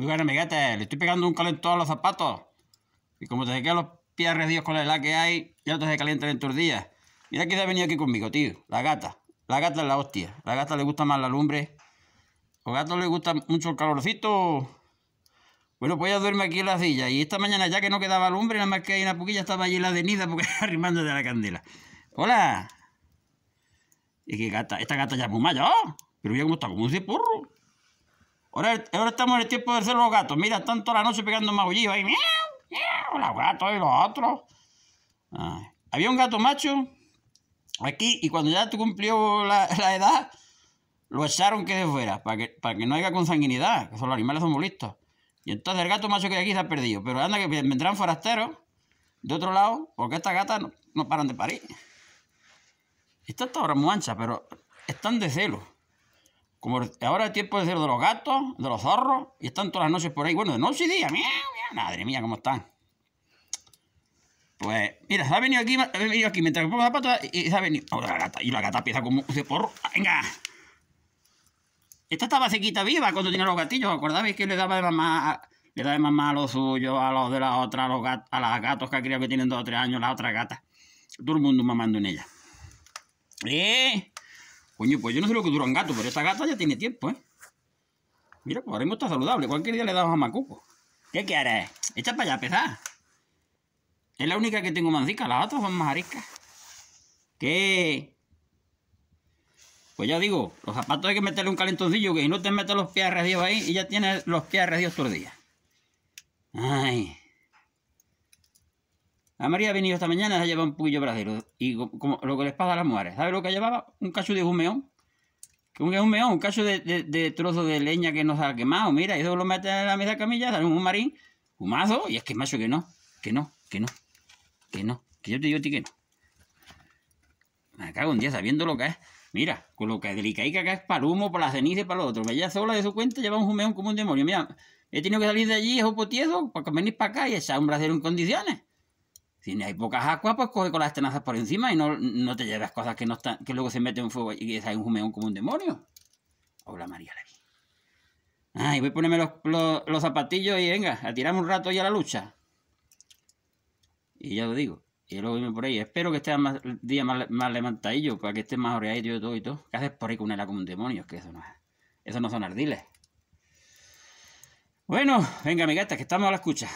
Muy bueno, gata, Le estoy pegando un calentón a los zapatos. Y como te quedan los pies redíos con la helada que hay, ya no te se calientan en tus días. Mira que se ha venido aquí conmigo, tío. La gata. La gata es la hostia. La gata le gusta más la lumbre. A los gatos les gusta mucho el calorcito. Bueno, pues ya duerme aquí en la silla. Y esta mañana ya que no quedaba lumbre, la más que hay una poquilla, estaba allí la denida porque arrimando de la candela. ¡Hola! Y qué gata, esta gata ya es muy mayor. ¡Oh! Pero mira cómo está, como un porro. Ahora, estamos en el tiempo de hacer los gatos. Mira, están toda la noche pegando maullidos ahí. Miau, miau, los gatos y los otros. Había un gato macho aquí y cuando ya cumplió la, edad, lo echaron que de fuera, para que, para que no haya consanguinidad, que son los animales son muy listos. Y entonces el gato macho que hay aquí está perdido. Pero anda que vendrán forasteros de otro lado, porque estas gatas no, paran de parir. Esta está ahora muy pero están de celo. Como ahora el tiempo de ser de los gatos, de los zorros, y están todas las noches por ahí. Bueno, de noche y día, mira, madre mía, cómo están. Pues, mira, se ha venido aquí, ha venido aquí, mientras que pongo pata y se ha venido. Oh, la gata, y la gata empieza como de porro. ¡Venga! Esta estaba sequita viva cuando tenía los gatillos, ¿acordáis que le daba de mamá, le daba de mamá a los suyos, a los de la otra, a, los gatos, a las gatos que ha criado que tienen dos o tres años, las otras gatas? Todo el mundo mamando en ella. ¿Eh? Coño, pues yo no sé lo que dura un gato, pero esta gata ya tiene tiempo, ¿eh? Mira, pues ahora mismo está saludable. Cualquier día le damos a Macuco. Pues. ¿Qué quieres? Echa para allá, pesar. Es la única que tengo rica. Las otras son más ariscas. ¿Qué? Pues ya digo, los zapatos hay que meterle un calentoncillo que si no te metes los pies arredios ahí y ya tienes los pies arredios todo el día. Ay. A María ha venido esta mañana, se ha llevado un poquillo brasero. Y como lo que les pasa a las mujeres. ¿Sabes lo que llevaba? Un cacho de humeón. Un, humeón, un cacho de, trozo de leña que nos ha quemado. Mira, eso lo mete en la mesa de camilla, sale un marín, humazo. Y es que macho que no, que no, que no, que no. Que yo te digo a ti que no. Me cago un día sabiendo lo que es. Mira, con lo que es delicaica que es para el humo, para la ceniza y para lo otro. Vaya sola de su cuenta, lleva un jumeón como un demonio. Mira, he tenido que salir de allí, es potieso, para venir para acá y echar un brasero en condiciones. Si hay pocas aguas, pues coge con las tenazas por encima y no, no te llevas cosas que no están, que luego se meten en fuego y sale un jumeón como un demonio. Hola María Levi. Ay, voy a ponerme los, zapatillos y venga, a tirarme un rato y a la lucha. Y ya lo digo. Y luego irme por ahí. Espero que esté más día más, más levantadillo, para que esté más oreadillo y todo y todo. ¿Qué haces por ahí con una como un demonio? Es que eso no, es. eso no son ardiles. Bueno, venga, mi gata, que estamos a la escucha.